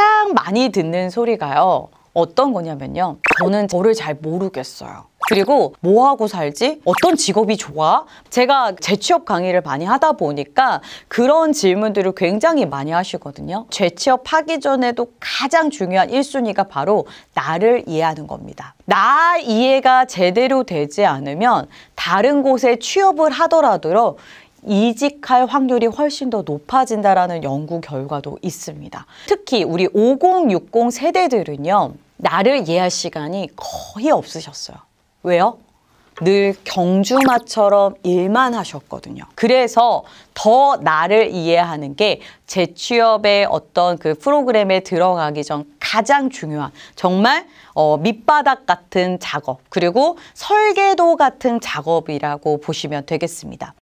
가장 많이 듣는 소리가요. 어떤 거냐면요. 저는 저를 잘 모르겠어요. 그리고 뭐 하고 살지? 어떤 직업이 좋아? 제가 재취업 강의를 많이 하다 보니까 그런 질문들을 굉장히 많이 하시거든요. 재취업하기 전에도 가장 중요한 일순위가 바로 나를 이해하는 겁니다. 나 이해가 제대로 되지 않으면 다른 곳에 취업을 하더라도 이직할 확률이 훨씬 더 높아진다라는 연구 결과도 있습니다. 특히 우리 5060 세대들은요. 나를 이해할 시간이 거의 없으셨어요. 왜요? 늘 경주마처럼 일만 하셨거든요. 그래서 더 나를 이해하는 게 재취업의 어떤 그 프로그램에 들어가기 전 가장 중요한 정말 어, 밑바닥 같은 작업 그리고 설계도 같은 작업이라고 보시면 되겠습니다.